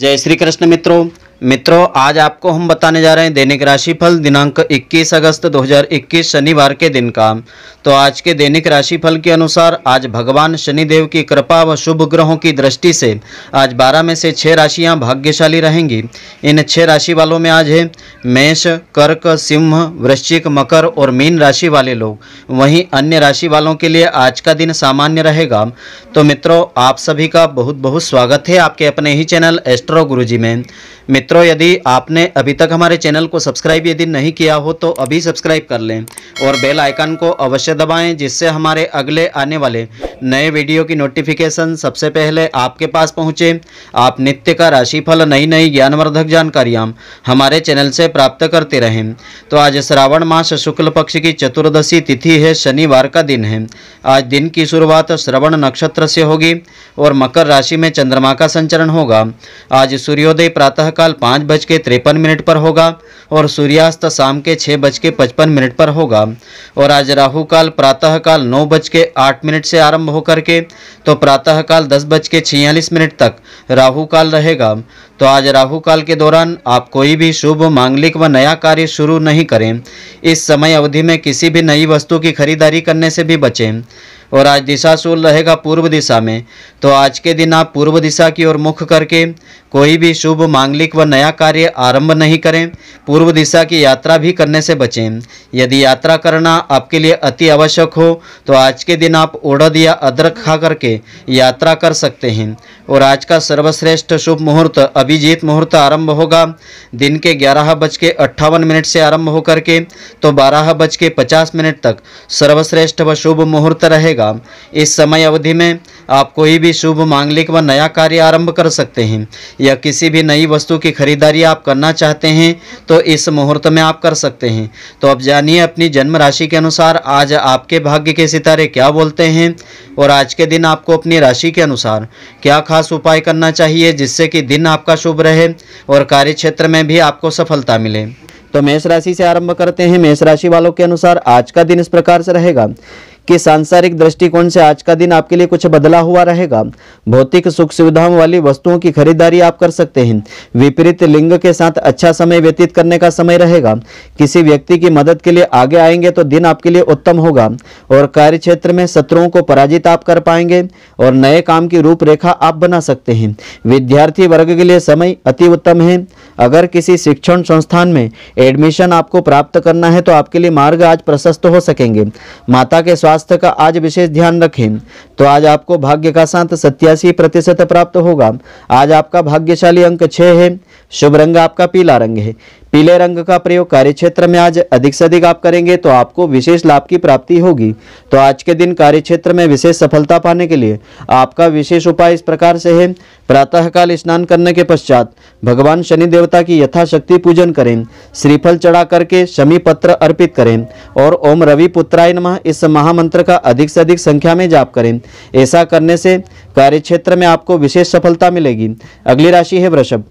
જય શ્રી કૃષ્ણ મિત્રો मित्रों आज आपको हम बताने जा रहे हैं दैनिक राशिफल दिनांक 21 अगस्त 2021 शनिवार के दिन का तो आज के दैनिक राशिफल के अनुसार आज भगवान शनिदेव की कृपा व शुभ ग्रहों की दृष्टि से आज 12 में से छः राशियां भाग्यशाली रहेंगी इन छः राशि वालों में आज है मेष कर्क सिंह वृश्चिक मकर और मीन राशि वाले लोग वहीं अन्य राशि वालों के लिए आज का दिन सामान्य रहेगा तो मित्रों आप सभी का बहुत बहुत स्वागत है आपके अपने ही चैनल एस्ट्रो गुरु में मित्र मित्रों यदि आपने अभी तक हमारे चैनल को सब्सक्राइब यदि नहीं किया हो तो अभी सब्सक्राइब कर लें और बेल आइकन को अवश्य दबाएं जिससे हमारे अगले आने वाले नए वीडियो की नोटिफिकेशन सबसे पहले आपके पास पहुंचे आप नित्य का राशिफल नई नई ज्ञानवर्धक जानकारियां हमारे चैनल से प्राप्त करते रहें तो आज श्रावण मास शुक्ल पक्ष की चतुर्दशी तिथि है शनिवार का दिन है आज दिन की शुरुआत श्रवण नक्षत्र से होगी और मकर राशि में चंद्रमा का संचरण होगा आज सूर्योदय प्रातःकाल पाँच बज के तिरपन मिनट पर होगा और सूर्यास्त शाम के छः बज के पचपन मिनट पर होगा और आज राहु काल प्रातःकाल नौ बज के आठ मिनट से आरंभ होकर के तो प्रातःकाल दस बज के छियालीस मिनट तक राहु काल रहेगा तो आज राहु काल के दौरान आप कोई भी शुभ मांगलिक व नया कार्य शुरू नहीं करें इस समय अवधि में किसी भी नई वस्तु की खरीदारी करने से भी बचें और आज दिशा शूल रहेगा पूर्व दिशा में तो आज के दिन आप पूर्व दिशा की ओर मुख करके कोई भी शुभ मांगलिक व नया कार्य आरंभ नहीं करें पूर्व दिशा की यात्रा भी करने से बचें यदि यात्रा करना आपके लिए अति आवश्यक हो तो आज के दिन आप उड़द या अदरक खा करके यात्रा कर सकते हैं और आज का सर्वश्रेष्ठ शुभ मुहूर्त अभिजीत मुहूर्त आरंभ होगा दिन के ग्यारह बज के अट्ठावन मिनट से आरंभ होकर के तो बारह बज के पचास मिनट तक सर्वश्रेष्ठ व शुभ मुहूर्त रहेगा रहेगा इस समय अवधि में आप कोई भी शुभ मांगलिक व नया कार्य आरंभ कर सकते हैं या किसी भी नई वस्तु की खरीदारी आप करना चाहते हैं तो इस मुहूर्त में आप कर सकते हैं तो अब जानिए अपनी जन्म राशि के अनुसार आज आपके भाग्य के सितारे क्या बोलते हैं और आज के दिन आपको अपनी राशि के अनुसार क्या खास उपाय करना चाहिए जिससे कि दिन आपका शुभ रहे और कार्य क्षेत्र में भी आपको सफलता मिले तो मेष राशि से आरंभ करते हैं मेष राशि वालों के अनुसार आज का दिन इस प्रकार से रहेगा कि सांसारिक दृष्टिकोण से आज का दिन आपके लिए कुछ बदला हुआ रहेगा भौतिक सुख सुविधाओं वाली वस्तुओं की खरीदारी आप कर सकते हैं विपरीत लिंग के साथ अच्छा समय व्यतीत करने का समय रहेगा किसी व्यक्ति की मदद के लिए आगे आएंगे तो दिन आपके लिए उत्तम होगा और कार्य क्षेत्र में शत्रुओं को पराजित आप कर पाएंगे और नए काम की रूपरेखा आप बना सकते हैं विद्यार्थी वर्ग के लिए समय अति उत्तम है अगर किसी शिक्षण संस्थान में एडमिशन आपको प्राप्त करना है तो आपके लिए मार्ग आज प्रशस्त हो सकेंगे माता के स्वास्थ्य स्वास्थ्य का आज विशेष ध्यान रखें तो आज आपको भाग्य का साथ सत्यासी प्रतिशत प्राप्त होगा आज आपका भाग्यशाली अंक छः है शुभ रंग आपका पीला रंग है पीले रंग का प्रयोग कार्य क्षेत्र में आज अधिक से अधिक आप करेंगे तो आपको विशेष लाभ की प्राप्ति होगी तो आज के दिन कार्य क्षेत्र में विशेष सफलता पाने के लिए आपका विशेष उपाय इस प्रकार से है प्रातःकाल स्नान करने के पश्चात भगवान शनि देवता की यथाशक्ति पूजन करें श्रीफल चढ़ा करके शमी पत्र अर्पित करें और ओम रवि पुत्राय नमः इस महामंत्र मंत्र का अधिक से अधिक संख्या में जाप करें ऐसा करने से कार्य क्षेत्र में आपको विशेष सफलता मिलेगी अगली राशि है वृषभ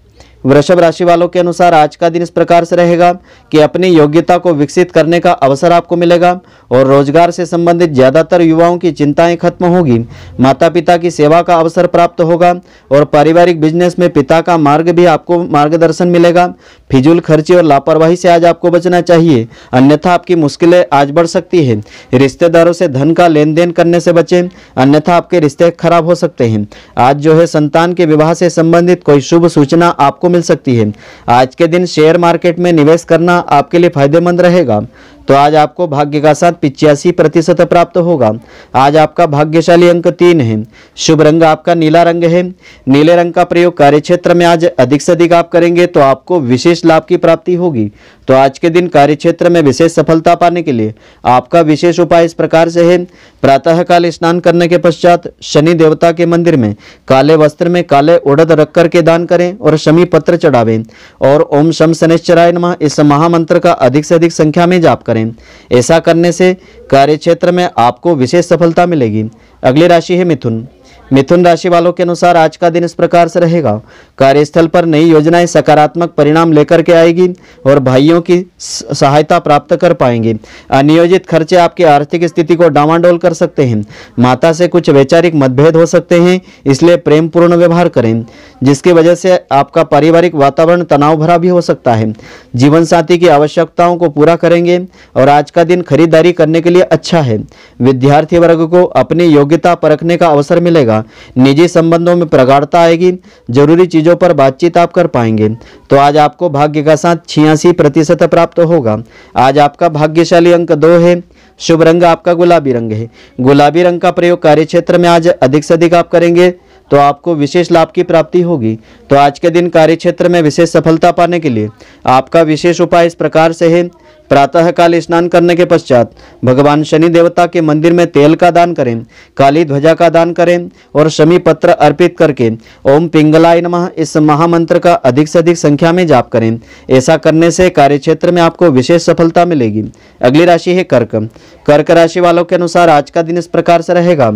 वृषभ राशि वालों के अनुसार आज का दिन इस प्रकार से रहेगा कि अपनी योग्यता को विकसित करने का अवसर आपको मिलेगा और रोजगार से संबंधित ज़्यादातर युवाओं की चिंताएं खत्म होगी माता पिता की सेवा का अवसर प्राप्त होगा और पारिवारिक बिजनेस में पिता का मार्ग भी आपको मार्गदर्शन मिलेगा फिजूल खर्ची और लापरवाही से आज आपको बचना चाहिए अन्यथा आपकी मुश्किलें आज बढ़ सकती है रिश्तेदारों से धन का लेन देन करने से बचें अन्यथा आपके रिश्ते खराब हो सकते हैं आज जो है संतान के विवाह से संबंधित कोई शुभ सूचना आपको मिल सकती है आज के दिन शेयर मार्केट में निवेश करना आपके लिए फायदेमंद रहेगा तो आज आपको भाग्य का साथ पिचासी प्रतिशत प्राप्त होगा आज आपका भाग्यशाली अंक तीन है शुभ रंग आपका नीला रंग है नीले रंग का प्रयोग कार्य क्षेत्र में आज अधिक से अधिक आप करेंगे तो आपको विशेष लाभ की प्राप्ति होगी तो आज के दिन कार्यक्षेत्र में विशेष सफलता पाने के लिए आपका विशेष उपाय इस प्रकार से है प्रातःकाल स्नान करने के पश्चात शनि देवता के मंदिर में काले वस्त्र में काले उड़द रख करके दान करें और शमी पत्र चढ़ावें और ओम शम शनिश्चराय नमः इस महामंत्र का अधिक से अधिक संख्या में जाप करें करें ऐसा करने से कार्यक्षेत्र में आपको विशेष सफलता मिलेगी अगली राशि है मिथुन मिथुन राशि वालों के अनुसार आज का दिन इस प्रकार से रहेगा कार्यस्थल पर नई योजनाएं सकारात्मक परिणाम लेकर के आएगी और भाइयों की सहायता प्राप्त कर पाएंगे अनियोजित खर्चे आपकी आर्थिक स्थिति को डावाडोल कर सकते हैं माता से कुछ वैचारिक मतभेद हो सकते हैं इसलिए प्रेमपूर्ण व्यवहार करें जिसकी वजह से आपका पारिवारिक वातावरण तनाव भरा भी हो सकता है जीवन साथी की आवश्यकताओं को पूरा करेंगे और आज का दिन खरीदारी करने के लिए अच्छा है विद्यार्थी वर्ग को अपनी योग्यता परखने का अवसर मिलेगा मिलेगा निजी संबंधों में प्रगाढ़ता आएगी जरूरी चीज़ों पर बातचीत आप कर पाएंगे तो आज आपको भाग्य का साथ छियासी प्रतिशत प्राप्त होगा आज आपका भाग्यशाली अंक दो है शुभ रंग आपका गुलाबी रंग है गुलाबी रंग का प्रयोग कार्य क्षेत्र में आज अधिक से अधिक आप करेंगे तो आपको विशेष लाभ की प्राप्ति होगी तो आज के दिन कार्य क्षेत्र में विशेष सफलता पाने के लिए आपका विशेष उपाय इस प्रकार से है प्रातःकाल स्नान करने के पश्चात भगवान शनि देवता के मंदिर में तेल का दान करें काली ध्वजा का दान करें और शमी पत्र अर्पित करके ओम पिंगलाय नमः इस महामंत्र का अधिक से अधिक संख्या में जाप करें ऐसा करने से कार्यक्षेत्र में आपको विशेष सफलता मिलेगी अगली राशि है कर्क कर्क राशि वालों के अनुसार आज का दिन इस प्रकार से रहेगा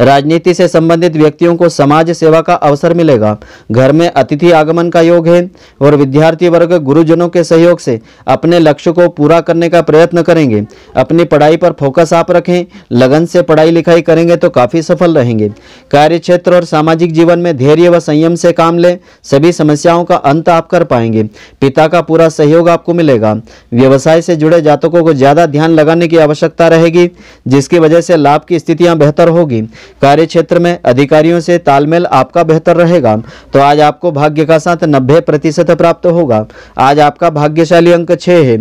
राजनीति से संबंधित व्यक्तियों को समाज सेवा का अवसर मिलेगा घर में अतिथि आगमन का योग है और विद्यार्थी वर्ग गुरुजनों के सहयोग से अपने लक्ष्य को पूरा करने का प्रयत्न करेंगे अपनी पढ़ाई पर फोकस आप रखें लगन से पढ़ाई लिखाई करेंगे तो काफ़ी सफल रहेंगे कार्य क्षेत्र और सामाजिक जीवन में धैर्य व संयम से काम लें सभी समस्याओं का अंत आप कर पाएंगे पिता का पूरा सहयोग आपको मिलेगा व्यवसाय से जुड़े जातकों को ज़्यादा ध्यान लगाने की आवश्यकता रहेगी जिसकी वजह से लाभ की स्थितियां बेहतर होगी कार्य क्षेत्र में अधिकारियों से तालमेल आपका बेहतर रहेगा तो आज आपको भाग्य का साथ नब्बे प्रतिशत प्राप्त होगा आज आपका भाग्यशाली अंक छः है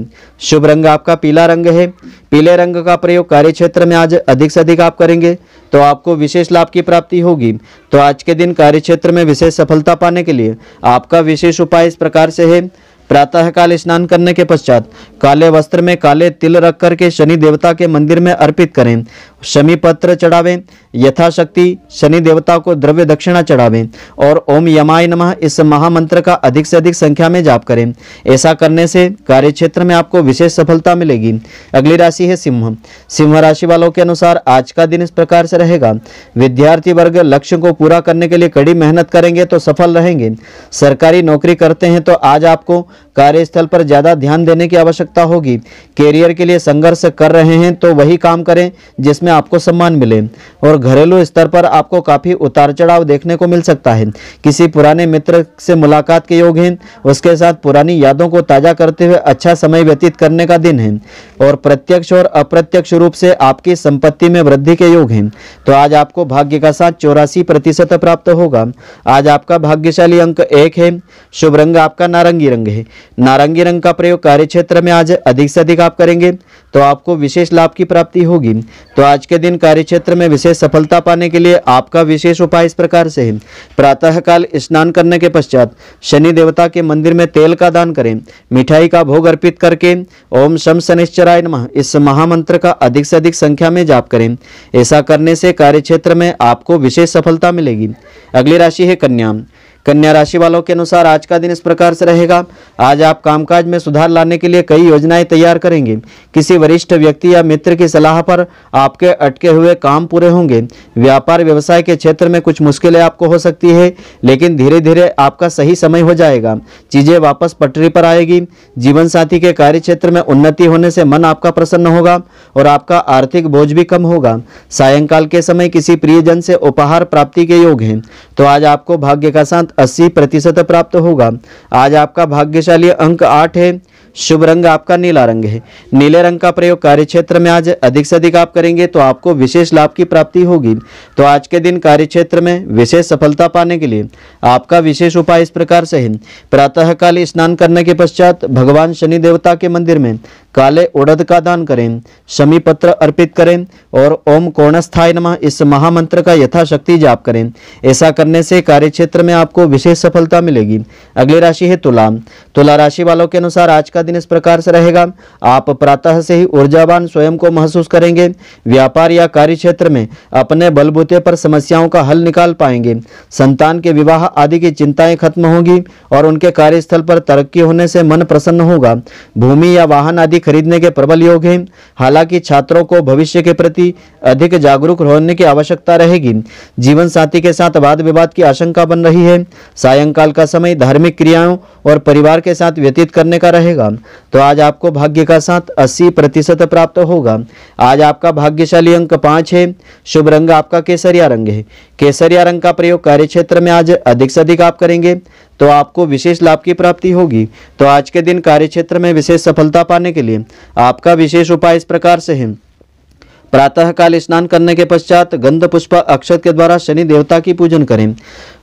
शुभ रंग आपका पीला रंग है पीले रंग का प्रयोग कार्य क्षेत्र में आज अधिक से अधिक आप करेंगे तो आपको विशेष लाभ की प्राप्ति होगी तो आज के दिन कार्य क्षेत्र में विशेष सफलता पाने के लिए आपका विशेष उपाय इस प्रकार से है प्रातःकाल स्नान करने के पश्चात काले वस्त्र में काले तिल रख करके शनि देवता के मंदिर में अर्पित करें शमी पत्र चढ़ावें यथाशक्ति शनि देवता को द्रव्य दक्षिणा चढ़ावें और ओम यमाय नमः इस महामंत्र का अधिक से अधिक संख्या में जाप करें ऐसा करने से कार्यक्षेत्र में आपको विशेष सफलता मिलेगी अगली राशि है सिंह सिंह राशि वालों के अनुसार आज का दिन इस प्रकार से रहेगा विद्यार्थी वर्ग लक्ष्य को पूरा करने के लिए कड़ी मेहनत करेंगे तो सफल रहेंगे सरकारी नौकरी करते हैं तो आज आपको कार्यस्थल पर ज़्यादा ध्यान देने की आवश्यकता होगी कैरियर के लिए संघर्ष कर रहे हैं तो वही काम करें जिसमें आपको सम्मान मिले और घरेलू स्तर पर आपको काफ़ी उतार चढ़ाव देखने को मिल सकता है किसी पुराने मित्र से मुलाकात के योग हैं उसके साथ पुरानी यादों को ताज़ा करते हुए अच्छा समय व्यतीत करने का दिन है और प्रत्यक्ष और अप्रत्यक्ष रूप से आपकी संपत्ति में वृद्धि के योग हैं तो आज आपको भाग्य का साथ चौरासी प्रतिशत प्राप्त होगा आज आपका भाग्यशाली अंक एक है शुभ रंग आपका नारंगी रंग है नारंगी रंग का प्रयोग कार्य क्षेत्र में आज अधिक से अधिक आप करेंगे तो आपको विशेष लाभ की प्राप्ति होगी तो आज के दिन कार्य क्षेत्र में विशेष सफलता पाने के लिए आपका विशेष उपाय इस प्रकार से है प्रातःकाल स्नान करने के पश्चात शनि देवता के मंदिर में तेल का दान करें मिठाई का भोग अर्पित करके ओम शम शनिश्चराय नमः इस महामंत्र का अधिक से अधिक संख्या में जाप करें ऐसा करने से कार्य में आपको विशेष सफलता मिलेगी अगली राशि है कन्या कन्या राशि वालों के अनुसार आज का दिन इस प्रकार से रहेगा आज आप कामकाज में सुधार लाने के लिए कई योजनाएं तैयार करेंगे किसी वरिष्ठ व्यक्ति या मित्र की सलाह पर आपके अटके हुए काम पूरे होंगे व्यापार व्यवसाय के क्षेत्र में कुछ मुश्किलें आपको हो सकती है लेकिन धीरे धीरे आपका सही समय हो जाएगा चीजें वापस पटरी पर आएगी जीवन साथी के कार्य क्षेत्र में उन्नति होने से मन आपका प्रसन्न होगा और आपका आर्थिक बोझ भी कम होगा सायंकाल के समय किसी प्रियजन से उपहार प्राप्ति के योग हैं तो आज आपको भाग्य का साथ अस्सी प्रतिशत प्राप्त होगा आज आपका भाग्यशाली अंक आठ है शुभ रंग आपका नीला रंग है नीले रंग का प्रयोग कार्य क्षेत्र में आज अधिक से अधिक आप करेंगे तो आपको विशेष लाभ की प्राप्ति होगी तो आज के दिन कार्य क्षेत्र में विशेष सफलता पाने के लिए आपका विशेष उपाय इस प्रकार से है प्रातःकाल स्नान करने के पश्चात भगवान शनि देवता के मंदिर में काले उड़द का दान करें शमी पत्र अर्पित करें और ओम कोणस्थाय नमः इस महामंत्र का यथाशक्ति जाप करें ऐसा करने से कार्य क्षेत्र में आपको विशेष सफलता मिलेगी अगली राशि है तुला तुला राशि वालों के अनुसार आज का दिन इस प्रकार से रहेगा आप प्रातः से ही ऊर्जावान स्वयं को महसूस करेंगे व्यापार या कार्य क्षेत्र में अपने बलबूते पर समस्याओं का हल निकाल पाएंगे संतान के विवाह आदि की चिंताएं खत्म होंगी और उनके कार्यस्थल पर तरक्की होने से मन प्रसन्न होगा भूमि या वाहन आदि खरीदने के प्रबल योग है हालांकि छात्रों को भविष्य के प्रति अधिक जागरूक होने की आवश्यकता रहेगी जीवन साथी के साथ वाद विवाद की आशंका बन रही है सायंकाल का समय धार्मिक क्रियाओं और परिवार के साथ व्यतीत करने का रहेगा तो आज आपको भाग्य का साथ 80 प्रतिशत प्राप्त होगा आज आपका भाग्यशाली अंक पांच है शुभ रंग आपका केसरिया रंग है केसरिया रंग का प्रयोग कार्य क्षेत्र में आज अधिक से अधिक आप करेंगे तो आपको विशेष लाभ की प्राप्ति होगी तो आज के दिन कार्य क्षेत्र में विशेष सफलता पाने के लिए आपका विशेष उपाय इस प्रकार से है प्रातःकाल स्नान करने के पश्चात गंध पुष्प अक्षत के द्वारा शनि देवता की पूजन करें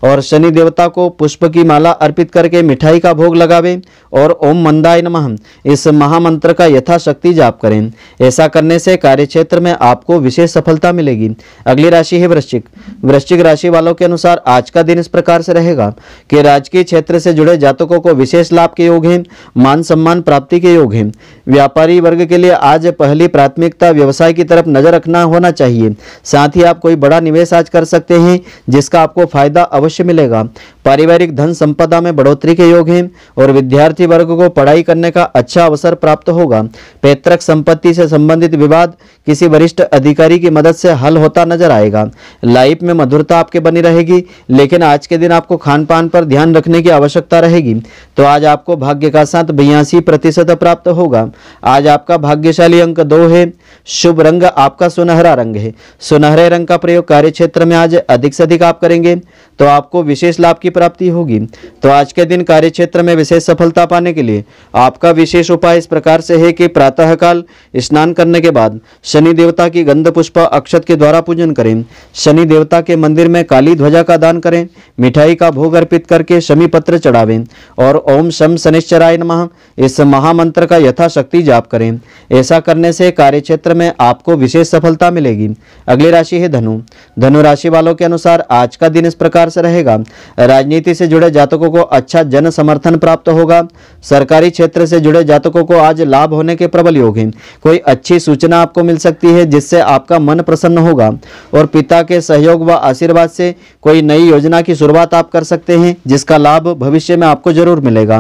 और शनि देवता को पुष्प की माला अर्पित करके मिठाई का भोग लगावें और ओम मंदाय नमः इस महामंत्र का यथाशक्ति जाप करें ऐसा करने से कार्यक्षेत्र में आपको विशेष सफलता मिलेगी अगली राशि है वृश्चिक वृश्चिक राशि वालों के अनुसार आज का दिन इस प्रकार से रहेगा कि राजकीय क्षेत्र से जुड़े जातकों को विशेष लाभ के योग हैं मान सम्मान प्राप्ति के योग हैं व्यापारी वर्ग के लिए आज पहली प्राथमिकता व्यवसाय की तरफ नज़र रखना होना चाहिए साथ ही आप कोई बड़ा निवेश आज कर सकते हैं जिसका आपको फायदा अवश्य मिलेगा पारिवारिक धन संपदा में बढ़ोतरी के योग हैं और विद्यार्थी वर्ग को पढ़ाई करने का अच्छा अवसर प्राप्त होगा पैतृक संपत्ति से संबंधित विवाद किसी वरिष्ठ अधिकारी की मदद से हल होता नजर आएगा लाइफ में मधुरता आपके बनी रहेगी लेकिन आज के दिन आपको खान पान पर ध्यान रखने की आवश्यकता रहेगी तो आज आपको भाग्य का साथ बयासी प्रतिशत प्राप्त होगा आज आपका भाग्यशाली अंक दो है शुभ रंग आप आपका सुनहरा रंग है सुनहरे रंग का प्रयोग कार्य क्षेत्र में आज अधिक से अधिक आप करेंगे तो आपको विशेष लाभ की प्राप्ति होगी तो आज के दिन कार्य क्षेत्र में विशेष सफलता पाने के लिए आपका विशेष उपाय इस प्रकार से है कि प्रातःकाल स्नान करने के बाद शनि देवता की गंध पुष्प अक्षत के द्वारा पूजन करें शनि देवता के मंदिर में काली ध्वजा का दान करें मिठाई का भोग अर्पित करके शमी पत्र चढ़ावें और ओम शम शनिश्चराय नम इस महामंत्र का यथाशक्ति जाप करें ऐसा करने से कार्यक्षेत्र में आपको विशेष विशेष सफलता मिलेगी अगली राशि है धनु धनु राशि वालों के अनुसार आज का दिन इस प्रकार से रहेगा राजनीति से जुड़े जातकों को अच्छा जन समर्थन प्राप्त होगा सरकारी क्षेत्र से जुड़े जातकों को आज लाभ होने के प्रबल योग हैं कोई अच्छी सूचना आपको मिल सकती है जिससे आपका मन प्रसन्न होगा और पिता के सहयोग व आशीर्वाद से कोई नई योजना की शुरुआत आप कर सकते हैं जिसका लाभ भविष्य में आपको जरूर मिलेगा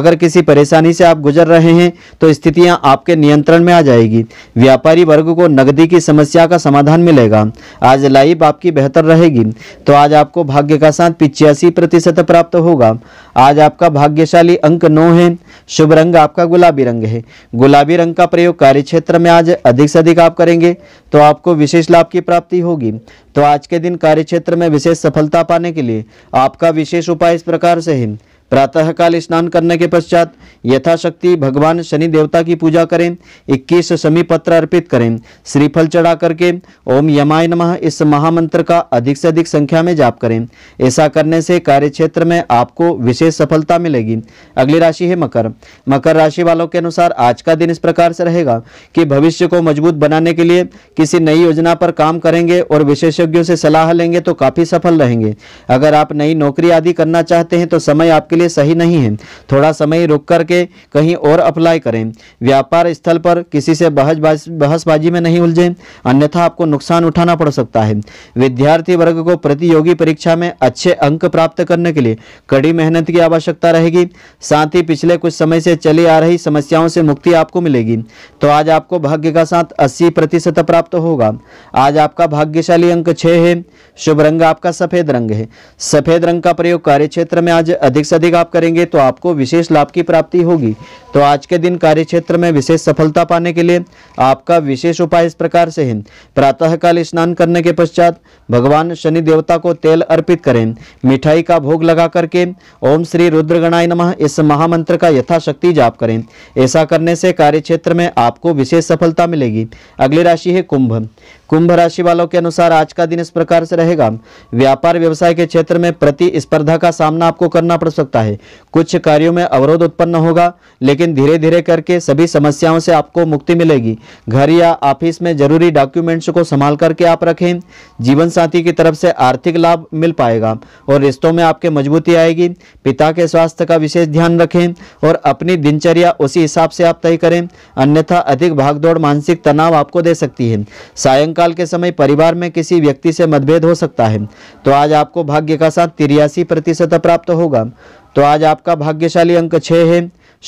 अगर किसी परेशानी से आप गुजर रहे हैं तो स्थितियां आपके नियंत्रण में आ जाएगी व्यापारी वर्ग को नगदी की समस्या का समाधान मिलेगा आज लाइफ आपकी बेहतर रहेगी तो आज आपको भाग्य का साथ पिचासी प्रतिशत प्राप्त होगा आज आपका भाग्यशाली अंक नौ है शुभ रंग आपका गुलाबी रंग है गुलाबी रंग का प्रयोग कार्य क्षेत्र में आज अधिक से अधिक आप करेंगे तो आपको विशेष लाभ की प्राप्ति होगी तो आज के दिन कार्य क्षेत्र में विशेष सफलता पाने के लिए आपका विशेष उपाय इस प्रकार से है प्रातःकाल स्नान करने के पश्चात यथाशक्ति भगवान शनि देवता की पूजा करें 21 समी पत्र अर्पित करें श्रीफल चढ़ा करके ओम यमाय नमः इस महामंत्र का अधिक से अधिक संख्या में जाप करें ऐसा करने से कार्य क्षेत्र में आपको विशेष सफलता मिलेगी अगली राशि है मकर मकर राशि वालों के अनुसार आज का दिन इस प्रकार से रहेगा कि भविष्य को मजबूत बनाने के लिए किसी नई योजना पर काम करेंगे और विशेषज्ञों से सलाह लेंगे तो काफी सफल रहेंगे अगर आप नई नौकरी आदि करना चाहते हैं तो समय आपके आपके लिए सही नहीं है थोड़ा समय रुक करके कहीं और अप्लाई करें व्यापार स्थल पर किसी से बहस बहसबाजी में नहीं उलझें अन्यथा आपको नुकसान उठाना पड़ सकता है विद्यार्थी वर्ग को प्रतियोगी परीक्षा में अच्छे अंक प्राप्त करने के लिए कड़ी मेहनत की आवश्यकता रहेगी साथ ही पिछले कुछ समय से चली आ रही समस्याओं से मुक्ति आपको मिलेगी तो आज आपको भाग्य का साथ अस्सी प्रतिशत प्राप्त होगा आज आपका भाग्यशाली अंक छः है शुभ रंग आपका सफेद रंग है सफेद रंग का प्रयोग कार्य क्षेत्र में आज अधिक से अधिक आप करेंगे तो आपको विशेष लाभ की प्राप्ति होगी तो आज के दिन कार्य क्षेत्र में विशेष सफलता पाने के लिए आपका विशेष उपाय इस प्रकार से है प्रातःकाल स्नान करने के पश्चात भगवान शनि देवता को तेल अर्पित करें मिठाई का भोग लगा करके ओम श्री रुद्र गणाय नमः इस महामंत्र का यथाशक्ति जाप करें ऐसा करने से कार्य क्षेत्र में आपको विशेष सफलता मिलेगी अगली राशि है कुंभ कुंभ राशि वालों के अनुसार आज का दिन इस प्रकार से रहेगा व्यापार व्यवसाय के क्षेत्र में प्रतिस्पर्धा का सामना आपको करना पड़ सकता है कुछ कार्यों में अवरोध उत्पन्न होगा लेकिन धीरे धीरे करके सभी समस्याओं से आपको मुक्ति मिलेगी घर या ऑफिस में जरूरी डॉक्यूमेंट्स को संभाल करके आप रखें जीवन साथी की तरफ से आर्थिक लाभ मिल पाएगा और रिश्तों में आपके मजबूती आएगी पिता के स्वास्थ्य का विशेष ध्यान रखें और अपनी दिनचर्या उसी हिसाब से आप तय करें अन्यथा अधिक भागदौड़ मानसिक तनाव आपको दे सकती है सायंकाल काल के समय परिवार में किसी व्यक्ति से मतभेद हो सकता है तो आज आपको भाग्य का साथ तिरियासी प्रतिशत प्राप्त होगा तो आज आपका भाग्यशाली अंक छः है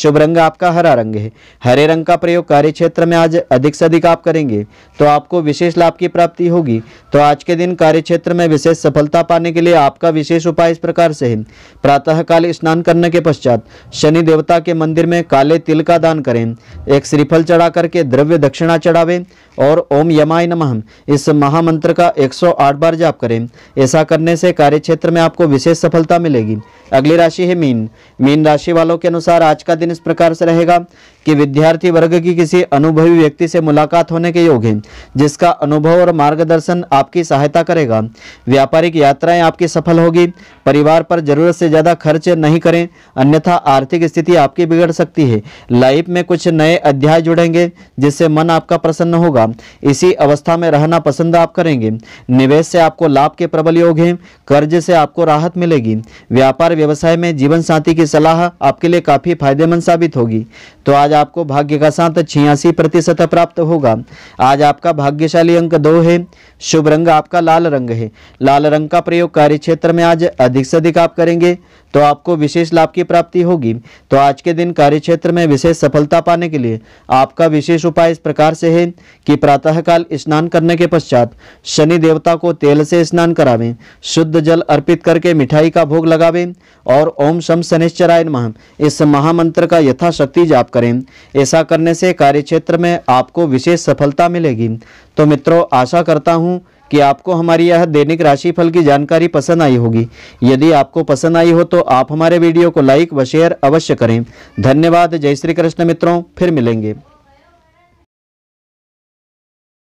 शुभ रंग आपका हरा रंग है हरे रंग का प्रयोग कार्य क्षेत्र में आज अधिक से अधिक आप करेंगे तो आपको विशेष लाभ की प्राप्ति होगी तो आज के दिन कार्य क्षेत्र में विशेष सफलता पाने के लिए आपका विशेष उपाय इस प्रकार से है प्रातःकाल स्नान करने के पश्चात शनि देवता के मंदिर में काले तिल का दान करें एक श्रीफल चढ़ा करके द्रव्य दक्षिणा चढ़ावे और ओम यमाय नमः इस महामंत्र का 108 बार जाप करें ऐसा करने से कार्य क्षेत्र में आपको विशेष सफलता मिलेगी अगली राशि है मीन मीन राशि वालों के अनुसार आज का दिन दिन इस प्रकार से रहेगा कि विद्यार्थी वर्ग की किसी अनुभवी व्यक्ति से मुलाकात होने के योग है जिसका अनुभव और मार्गदर्शन आपकी सहायता करेगा व्यापारिक यात्राएं आपकी सफल होगी परिवार पर जरूरत से ज़्यादा खर्च नहीं करें अन्यथा आर्थिक स्थिति आपकी बिगड़ सकती है लाइफ में कुछ नए अध्याय जुड़ेंगे जिससे मन आपका प्रसन्न होगा इसी अवस्था में रहना पसंद आप करेंगे निवेश से आपको लाभ के प्रबल योग हैं कर्ज से आपको राहत मिलेगी व्यापार व्यवसाय में जीवन साथी की सलाह आपके लिए काफ़ी फायदेमंद दामन साबित होगी तो आज आपको भाग्य का साथ छियासी प्रतिशत प्राप्त होगा आज आपका भाग्यशाली अंक दो है शुभ रंग आपका लाल रंग है लाल रंग का प्रयोग कार्य क्षेत्र में आज अधिक से अधिक आप करेंगे तो आपको विशेष लाभ की प्राप्ति होगी तो आज के दिन कार्य क्षेत्र में विशेष सफलता पाने के लिए आपका विशेष उपाय इस प्रकार से है कि प्रातःकाल स्नान करने के पश्चात शनि देवता को तेल से स्नान करावें शुद्ध जल अर्पित करके मिठाई का भोग लगावें और ओम शम शनिश्चराय नमः इस महामंत्र मंत्र का यथाशक्ति जाप करें ऐसा करने से कार्य क्षेत्र में आपको विशेष सफलता मिलेगी तो मित्रों आशा करता हूँ कि आपको हमारी यह दैनिक राशिफल की जानकारी पसंद आई होगी यदि आपको पसंद आई हो तो आप हमारे वीडियो को लाइक व शेयर अवश्य करें धन्यवाद जय श्री कृष्ण मित्रों फिर मिलेंगे